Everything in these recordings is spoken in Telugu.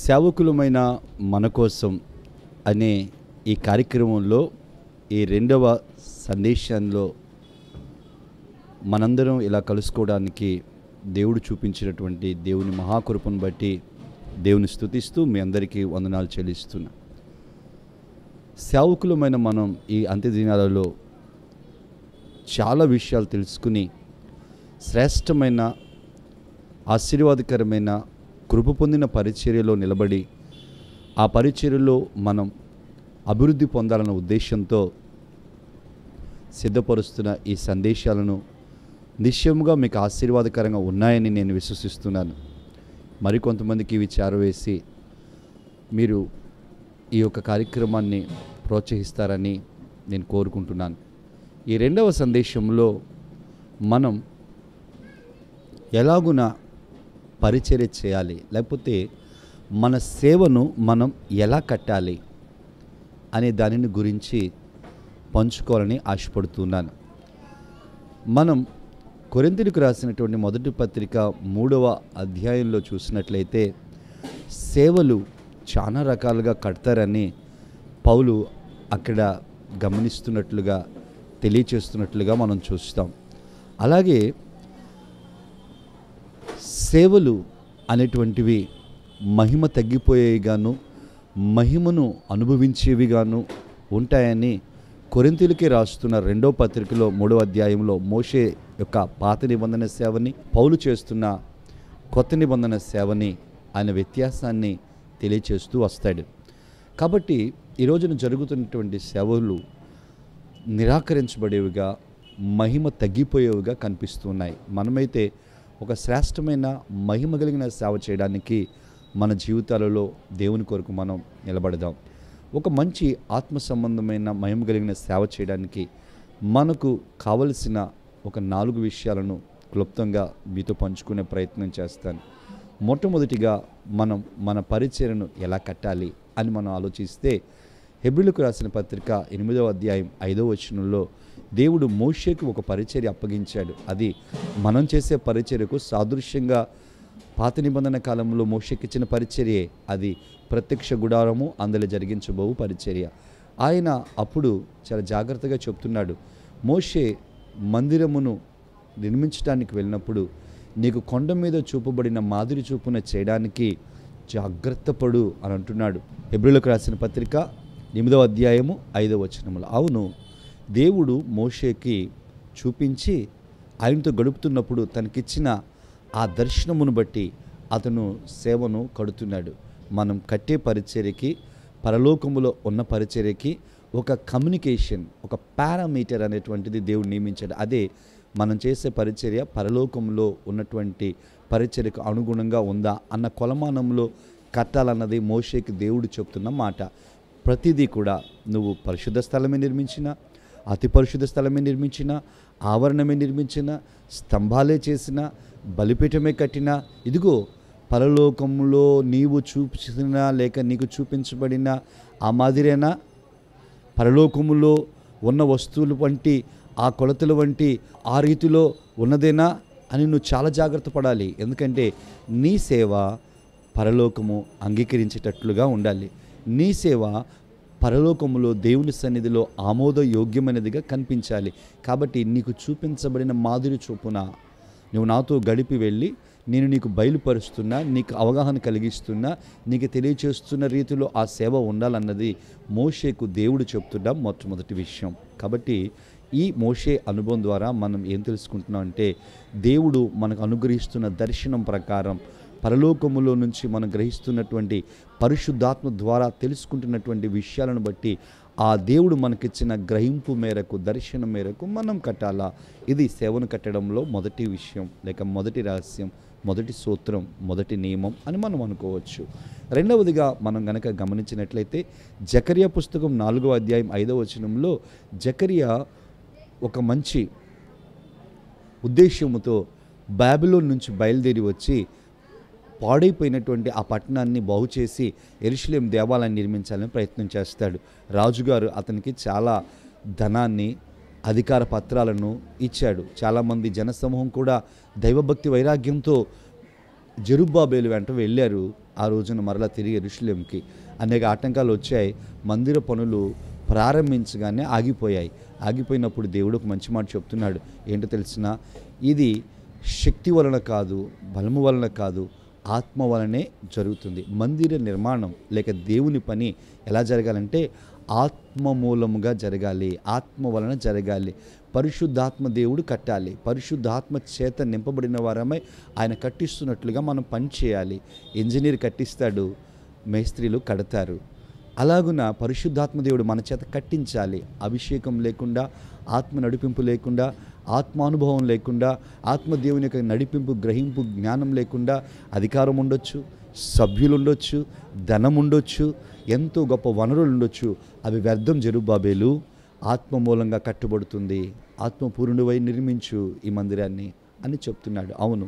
సేవకులమైన మన కోసం అనే ఈ కార్యక్రమంలో ఈ రెండవ సందేశంలో మనందరం ఇలా కలుసుకోవడానికి దేవుడు చూపించినటువంటి దేవుని మహాకృపను బట్టి దేవుని స్థుతిస్తూ మీ అందరికీ వందనాలు చెల్లిస్తున్నా సేవకులమైన మనం ఈ అంత్యదినాలలో చాలా విషయాలు తెలుసుకుని శ్రేష్టమైన ఆశీర్వాదకరమైన కృప పొందిన పరిచర్యలో నిలబడి ఆ పరిచర్యలో మనం అభివృద్ధి పొందాలన్న ఉద్దేశంతో సిద్ధపరుస్తున్న ఈ సందేశాలను నిశ్చయముగా మీకు ఆశీర్వాదకరంగా ఉన్నాయని నేను విశ్వసిస్తున్నాను మరికొంతమందికి ఇవి చేరవేసి మీరు ఈ యొక్క కార్యక్రమాన్ని ప్రోత్సహిస్తారని నేను కోరుకుంటున్నాను ఈ రెండవ సందేశంలో మనం ఎలాగునా పరిచర్య చేయాలి లేకపోతే మన సేవను మనం ఎలా కట్టాలి అనే దానిని గురించి పంచుకోవాలని ఆశపడుతున్నాను మనం కొరింతికి రాసినటువంటి మొదటి పత్రిక మూడవ అధ్యాయంలో చూసినట్లయితే సేవలు చాలా రకాలుగా కడతారని పౌలు అక్కడ గమనిస్తున్నట్లుగా తెలియచేస్తున్నట్లుగా మనం చూస్తాం అలాగే సేవలు అనేటువంటివి మహిమ తగ్గిపోయేవిగాను మహిమను అనుభవించేవిగాను ఉంటాయని కొరింతీలకి రాస్తున్న రెండో పత్రికలో మూడో అధ్యాయంలో మోషే యొక్క పాత నిబంధన సేవని పౌలు చేస్తున్న కొత్త నిబంధన సేవని ఆయన వ్యత్యాసాన్ని తెలియచేస్తూ వస్తాడు కాబట్టి ఈరోజున జరుగుతున్నటువంటి సేవలు నిరాకరించబడేవిగా మహిమ తగ్గిపోయేవిగా కనిపిస్తున్నాయి మనమైతే ఒక శ్రేష్టమైన మహిమ కలిగిన సేవ చేయడానికి మన జీవితాలలో దేవుని కొరకు మనం నిలబడదాం ఒక మంచి ఆత్మ సంబంధమైన మహిమ కలిగిన సేవ చేయడానికి మనకు కావలసిన ఒక నాలుగు విషయాలను క్లుప్తంగా మీతో పంచుకునే ప్రయత్నం చేస్తాను మొట్టమొదటిగా మనం మన పరిచయను ఎలా కట్టాలి అని మనం ఆలోచిస్తే హెబ్రిలకు రాసిన పత్రిక ఎనిమిదవ అధ్యాయం ఐదవ వచనంలో దేవుడు మోషేకి ఒక పరిచర్య అప్పగించాడు అది మనం చేసే పరిచర్యకు సాదృశ్యంగా పాత నిబంధన కాలంలో మోషకి ఇచ్చిన పరిచర్యే అది ప్రత్యక్ష గుడారము అందులో జరిగించబోవు పరిచర్య ఆయన అప్పుడు చాలా జాగ్రత్తగా చెప్తున్నాడు మోషే మందిరమును నిర్మించడానికి వెళ్ళినప్పుడు నీకు కొండ మీద చూపబడిన మాదిరి చూపున చేయడానికి జాగ్రత్త పడు అని అంటున్నాడు ఎబ్రిలకు రాసిన పత్రిక ఎనిమిదవ అధ్యాయము ఐదవ వచనములు అవును దేవుడు మోషేకి చూపించి ఆయనతో గడుపుతున్నప్పుడు తనకిచ్చిన ఆ దర్శనమును బట్టి అతను సేవను కడుతున్నాడు మనం కట్టే పరిచర్యకి పరలోకములో ఉన్న పరిచర్యకి ఒక కమ్యూనికేషన్ ఒక పారామీటర్ అనేటువంటిది దేవుడు నియమించాడు అదే మనం చేసే పరిచర్య పరలోకంలో ఉన్నటువంటి పరిచర్యకు అనుగుణంగా ఉందా అన్న కొలమానంలో కట్టాలన్నది మోషేకి దేవుడు చెప్తున్న మాట ప్రతిదీ కూడా నువ్వు పరిశుద్ధ స్థలమే నిర్మించిన అతి పరిశుద్ధ స్థలమే నిర్మించిన ఆవరణమే నిర్మించిన స్తంభాలే చేసిన బలిపీఠమే కట్టిన ఇదిగో పరలోకంలో నీవు చూపించిన లేక నీకు చూపించబడిన ఆ మాదిరేనా పరలోకములో ఉన్న వస్తువులు వంటి ఆ కొలతలు వంటి ఆ రీతిలో ఉన్నదేనా అని నువ్వు చాలా జాగ్రత్త పడాలి ఎందుకంటే నీ సేవ పరలోకము అంగీకరించేటట్లుగా ఉండాలి నీ సేవ పరలోకములో దేవుని సన్నిధిలో ఆమోదయోగ్యమైనదిగా కనిపించాలి కాబట్టి నీకు చూపించబడిన మాదిరి చూపున నువ్వు నాతో గడిపి వెళ్ళి నేను నీకు బయలుపరుస్తున్నా నీకు అవగాహన కలిగిస్తున్నా నీకు తెలియచేస్తున్న రీతిలో ఆ సేవ ఉండాలన్నది మోషేకు దేవుడు చెప్తున్న మొట్టమొదటి విషయం కాబట్టి ఈ మోషే అనుభవం ద్వారా మనం ఏం తెలుసుకుంటున్నాం అంటే దేవుడు మనకు అనుగ్రహిస్తున్న దర్శనం ప్రకారం పరలోకములో నుంచి మనం గ్రహిస్తున్నటువంటి పరిశుద్ధాత్మ ద్వారా తెలుసుకుంటున్నటువంటి విషయాలను బట్టి ఆ దేవుడు మనకిచ్చిన గ్రహింపు మేరకు దర్శనం మేరకు మనం కట్టాలా ఇది సేవను కట్టడంలో మొదటి విషయం లేక మొదటి రహస్యం మొదటి సూత్రం మొదటి నియమం అని మనం అనుకోవచ్చు రెండవదిగా మనం గనక గమనించినట్లయితే జకరియా పుస్తకం నాలుగో అధ్యాయం ఐదవ వచనంలో జకరియ ఒక మంచి ఉద్దేశ్యముతో బైబిలోన్ నుంచి బయలుదేరి వచ్చి పాడైపోయినటువంటి ఆ పట్టణాన్ని బాగు చేసి ఎరుషులేం దేవాలయాన్ని నిర్మించాలని ప్రయత్నం చేస్తాడు రాజుగారు అతనికి చాలా ధనాన్ని అధికార పత్రాలను ఇచ్చాడు చాలామంది జనసమూహం కూడా దైవభక్తి వైరాగ్యంతో జరుబాబేలు వెంట వెళ్ళారు ఆ రోజున మరలా తిరిగి ఋషులేంకి అనేక ఆటంకాలు వచ్చాయి మందిర పనులు ప్రారంభించగానే ఆగిపోయాయి ఆగిపోయినప్పుడు దేవుడు ఒక మంచి మాట చెప్తున్నాడు ఏంటో తెలిసిన ఇది శక్తి వలన కాదు బలము వలన కాదు ఆత్మ వలనే జరుగుతుంది మందిర నిర్మాణం లేక దేవుని పని ఎలా జరగాలంటే ఆత్మ మూలముగా జరగాలి ఆత్మ వలన జరగాలి పరిశుద్ధాత్మ దేవుడు కట్టాలి పరిశుద్ధాత్మ చేత నింపబడిన వారమై ఆయన కట్టిస్తున్నట్లుగా మనం పని చేయాలి ఇంజనీర్ కట్టిస్తాడు మేస్త్రీలు కడతారు అలాగున పరిశుద్ధాత్మదేవుడు మన చేత కట్టించాలి అభిషేకం లేకుండా ఆత్మ నడిపింపు లేకుండా ఆత్మానుభవం లేకుండా ఆత్మదేవుని యొక్క నడిపింపు గ్రహింపు జ్ఞానం లేకుండా అధికారం ఉండొచ్చు సభ్యులు ఉండొచ్చు ధనం ఉండొచ్చు ఎంతో గొప్ప వనరులు ఉండొచ్చు అవి వ్యర్థం జరుబాబేలు ఆత్మ మూలంగా కట్టుబడుతుంది ఆత్మపూర్ణువై నిర్మించు ఈ మందిరాన్ని అని చెప్తున్నాడు అవును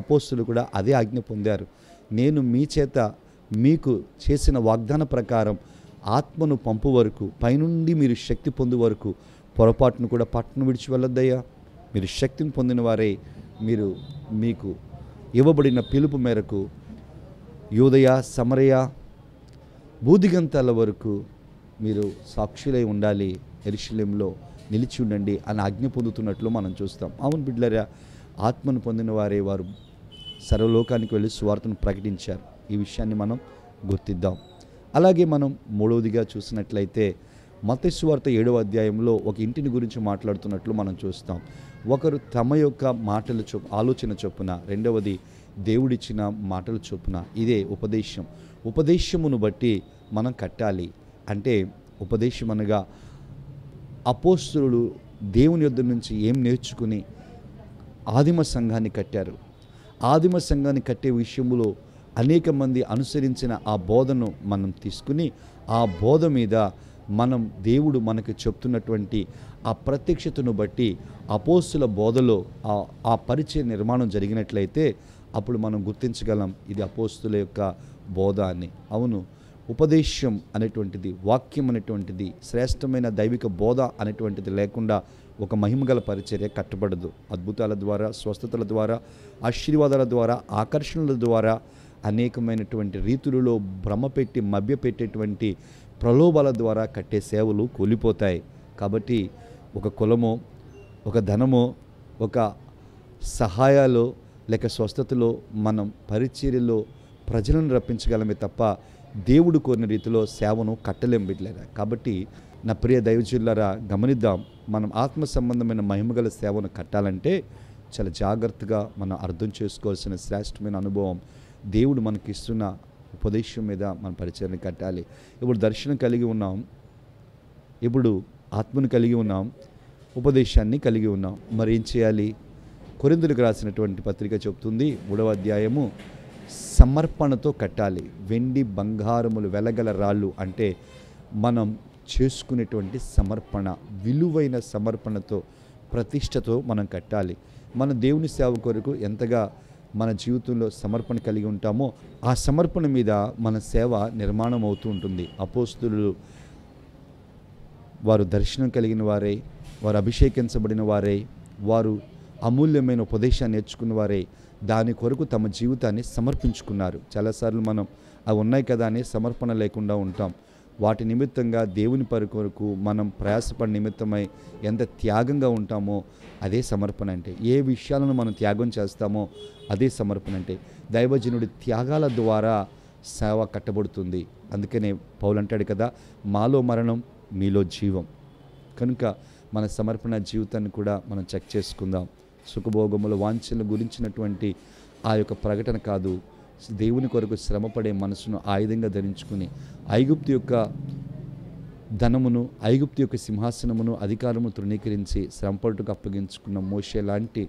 అపోస్తులు కూడా అదే ఆజ్ఞ పొందారు నేను మీ చేత మీకు చేసిన వాగ్దాన ప్రకారం ఆత్మను పంపు వరకు పైనుండి మీరు శక్తి పొందు వరకు పొరపాటును కూడా పట్టును విడిచి వెళ్ళొద్దయ్యా మీరు శక్తిని పొందిన వారే మీరు మీకు ఇవ్వబడిన పిలుపు మేరకు యోదయ సమరయ బూదిగంతాల వరకు మీరు సాక్షులై ఉండాలి ఎరిశల్యంలో నిలిచి ఉండండి అని ఆజ్ఞ పొందుతున్నట్లు మనం చూస్తాం అవును బిడ్లరా ఆత్మను పొందిన వారే వారు సర్వలోకానికి వెళ్ళి సువార్తను ప్రకటించారు ఈ విషయాన్ని మనం గుర్తిద్దాం అలాగే మనం మూడవదిగా చూసినట్లయితే మతేశ్వార్త ఏడవ అధ్యాయంలో ఒక ఇంటిని గురించి మాట్లాడుతున్నట్లు మనం చూస్తాం ఒకరు తమ యొక్క మాటలు చొప్ ఆలోచన చొప్పున రెండవది దేవుడిచ్చిన మాటలు చొప్పున ఇదే ఉపదేశం ఉపదేశమును బట్టి మనం కట్టాలి అంటే ఉపదేశం అనగా అపోస్తులు దేవుని యొద్ద నుంచి ఏం నేర్చుకుని ఆదిమ సంఘాన్ని కట్టారు ఆదిమ సంఘాన్ని కట్టే విషయంలో అనేక మంది అనుసరించిన ఆ బోధను మనం తీసుకుని ఆ బోధ మీద మనం దేవుడు మనకు చెప్తున్నటువంటి ఆ ప్రత్యక్షతను బట్టి అపోస్తుల బోధలో ఆ పరిచయ నిర్మాణం జరిగినట్లయితే అప్పుడు మనం గుర్తించగలం ఇది అపోస్తుల యొక్క బోధ అని అవును ఉపదేశం అనేటువంటిది వాక్యం అనేటువంటిది శ్రేష్టమైన దైవిక బోధ అనేటువంటిది లేకుండా ఒక మహిమగల పరిచర్య కట్టబడదు అద్భుతాల ద్వారా స్వస్థతల ద్వారా ఆశీర్వాదాల ద్వారా ఆకర్షణల ద్వారా అనేకమైనటువంటి రీతులలో భ్రమ పెట్టి మభ్యపెట్టేటువంటి ప్రలోభాల ద్వారా కట్టే సేవలు కూలిపోతాయి కాబట్టి ఒక కులమో ఒక ధనమో ఒక సహాయాలు లేక స్వస్థతలో మనం పరిచర్యలో ప్రజలను రప్పించగలమే తప్ప దేవుడు కోరిన రీతిలో సేవను కట్టలేం బిడ్డలేరా కాబట్టి నా ప్రియ దైవజుల్లారా గమనిద్దాం మనం ఆత్మ సంబంధమైన మహిమగల సేవను కట్టాలంటే చాలా జాగ్రత్తగా మనం అర్థం చేసుకోవాల్సిన శ్రేష్టమైన అనుభవం దేవుడు మనకిస్తున్న ఉపదేశం మీద మన పరిచయం కట్టాలి ఇప్పుడు దర్శనం కలిగి ఉన్నాం ఇప్పుడు ఆత్మను కలిగి ఉన్నాం ఉపదేశాన్ని కలిగి ఉన్నాం మరి ఏం చేయాలి కొరిందులకు రాసినటువంటి పత్రిక చెబుతుంది మూడవ అధ్యాయము సమర్పణతో కట్టాలి వెండి బంగారములు వెలగల రాళ్ళు అంటే మనం చేసుకునేటువంటి సమర్పణ విలువైన సమర్పణతో ప్రతిష్టతో మనం కట్టాలి మన దేవుని సేవ కొరకు ఎంతగా మన జీవితంలో సమర్పణ కలిగి ఉంటామో ఆ సమర్పణ మీద మన సేవ నిర్మాణం అవుతూ ఉంటుంది అపోస్తులు వారు దర్శనం కలిగిన వారే వారు అభిషేకించబడిన వారే వారు అమూల్యమైన ఉపదేశాన్ని నేర్చుకున్న వారే దాని కొరకు తమ జీవితాన్ని సమర్పించుకున్నారు చాలాసార్లు మనం అవి ఉన్నాయి కదా అని సమర్పణ లేకుండా ఉంటాం వాటి నిమిత్తంగా దేవుని పరికొరకు మనం ప్రయాసపడి నిమిత్తమై ఎంత త్యాగంగా ఉంటామో అదే సమర్పణ అంటే ఏ విషయాలను మనం త్యాగం చేస్తామో అదే సమర్పణ అంటే దైవజనుడి త్యాగాల ద్వారా సేవ కట్టబడుతుంది అందుకనే పౌలంటాడు కదా మాలో మరణం మీలో జీవం కనుక మన సమర్పణ జీవితాన్ని కూడా మనం చెక్ చేసుకుందాం సుఖభోగముల వాంఛనలు గురించినటువంటి ఆ యొక్క ప్రకటన కాదు దేవుని కొరకు శ్రమపడే మనసును ఆయుధంగా ధరించుకుని ఐగుప్తి యొక్క ధనమును ఐగుప్తి యొక్క సింహాసనమును అధికారము తృణీకరించి శ్రమపడుటకు అప్పగించుకున్న మోసే లాంటి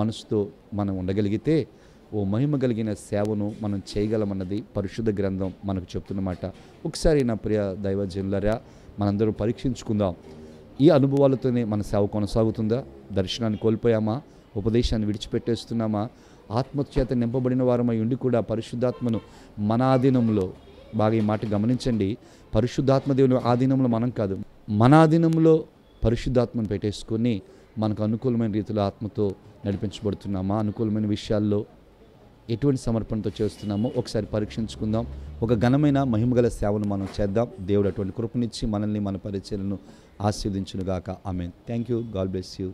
మనసుతో మనం ఉండగలిగితే ఓ మహిమ కలిగిన సేవను మనం చేయగలమన్నది పరిశుద్ధ గ్రంథం మనకు చెప్తున్నమాట ఒకసారి నా ప్రియ దైవ దైవజనులరా మనందరూ పరీక్షించుకుందాం ఈ అనుభవాలతోనే మన సేవ కొనసాగుతుందా దర్శనాన్ని కోల్పోయామా ఉపదేశాన్ని విడిచిపెట్టేస్తున్నామా ఆత్మచేత నింపబడిన వారమై ఉండి కూడా పరిశుద్ధాత్మను మన ఆధీనంలో బాగా ఈ మాట గమనించండి పరిశుద్ధాత్మ దేవుని ఆధీనంలో మనం కాదు మన ఆధీనంలో పరిశుద్ధాత్మను పెట్టేసుకొని మనకు అనుకూలమైన రీతిలో ఆత్మతో నడిపించబడుతున్నామా అనుకూలమైన విషయాల్లో ఎటువంటి సమర్పణతో చేస్తున్నామో ఒకసారి పరీక్షించుకుందాం ఒక ఘనమైన మహిమగల సేవను మనం చేద్దాం దేవుడు అటువంటి కృపనిచ్చి మనల్ని మన పరిచయలను ఆస్వాదించునుగాక ఆమె thank you God bless you